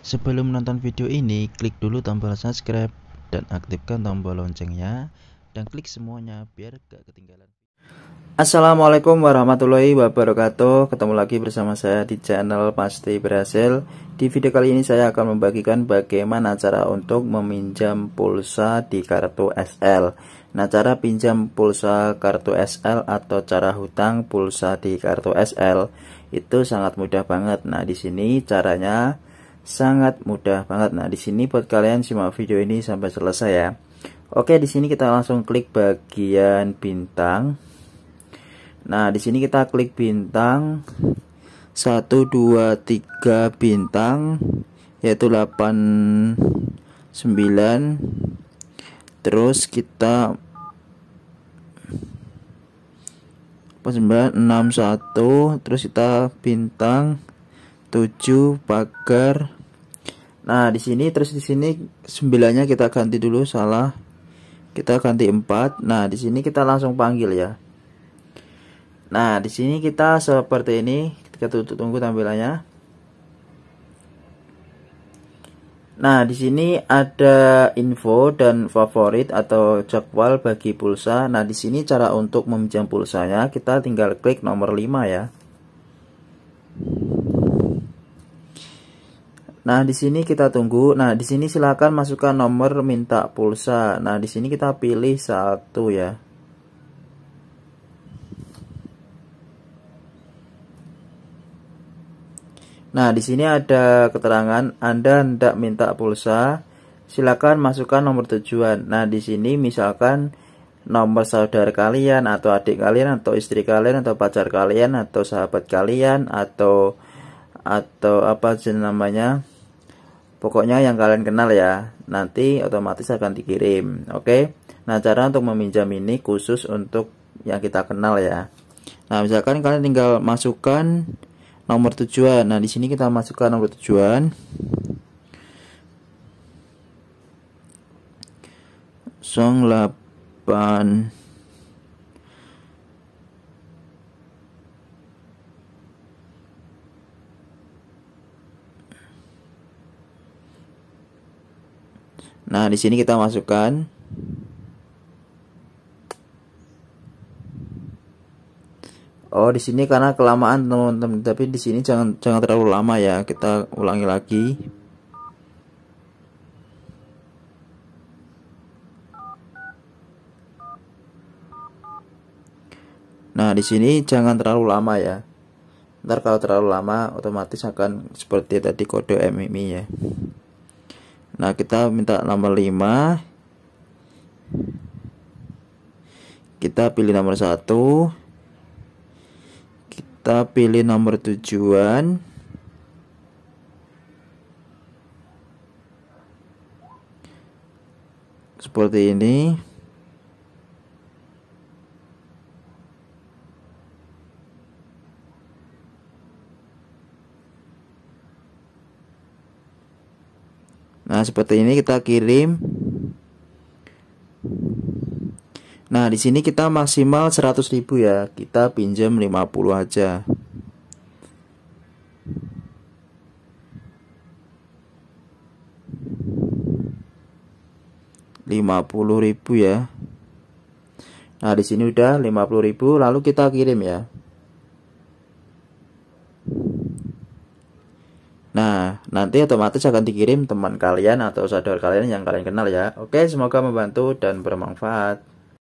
Sebelum menonton video ini, klik dulu tombol subscribe dan aktifkan tombol loncengnya dan klik semuanya biar gak ketinggalan. Assalamualaikum warahmatullahi wabarakatuh. Ketemu lagi bersama saya di channel Pasti Berhasil. Di video kali ini saya akan membagikan bagaimana cara untuk meminjam pulsa di kartu SL. Nah, cara pinjam pulsa kartu SL atau cara hutang pulsa di kartu SL itu sangat mudah banget. Nah, di sini caranya sangat mudah banget. Nah, di sini buat kalian simak video ini sampai selesai ya. Oke, di sini kita langsung klik bagian bintang. Nah, di sini kita klik bintang 1 2 3 bintang yaitu 8 9 terus kita 961 terus kita bintang 7 pagar Nah, di sini terus di sini sembilannya kita ganti dulu salah. Kita ganti 4. Nah, di sini kita langsung panggil ya. Nah, di sini kita seperti ini, kita tunggu tampilannya. Nah, di sini ada info dan favorit atau jadwal bagi pulsa. Nah, di sini cara untuk meminjam pulsanya kita tinggal klik nomor 5 ya. Nah, di sini kita tunggu. Nah, di sini silakan masukkan nomor minta pulsa. Nah, di sini kita pilih satu ya. Nah, di sini ada keterangan Anda hendak minta pulsa. Silakan masukkan nomor tujuan. Nah, di sini misalkan nomor saudara kalian atau adik kalian atau istri kalian atau pacar kalian atau sahabat kalian atau atau apa sih namanya Pokoknya yang kalian kenal ya, nanti otomatis akan dikirim. Oke. Okay? Nah, cara untuk meminjam ini khusus untuk yang kita kenal ya. Nah, misalkan kalian tinggal masukkan nomor tujuan. Nah, di sini kita masukkan nomor tujuan. Song 8 Nah, di sini kita masukkan Oh, di sini karena kelamaan, teman-teman. Tapi di sini jangan jangan terlalu lama ya. Kita ulangi lagi. Nah, di sini jangan terlalu lama ya. Ntar kalau terlalu lama otomatis akan seperti tadi kode MMI ya nah kita minta nomor 5 kita pilih nomor 1 kita pilih nomor tujuan seperti ini Nah, seperti ini kita kirim. Nah, di sini kita maksimal 100.000 ya. Kita pinjam 50 aja. lima puluh ribu ya nah di sini udah lima ribu lalu kita kirim ya Nah, nanti otomatis akan dikirim teman kalian atau saudara kalian yang kalian kenal ya. Oke, semoga membantu dan bermanfaat.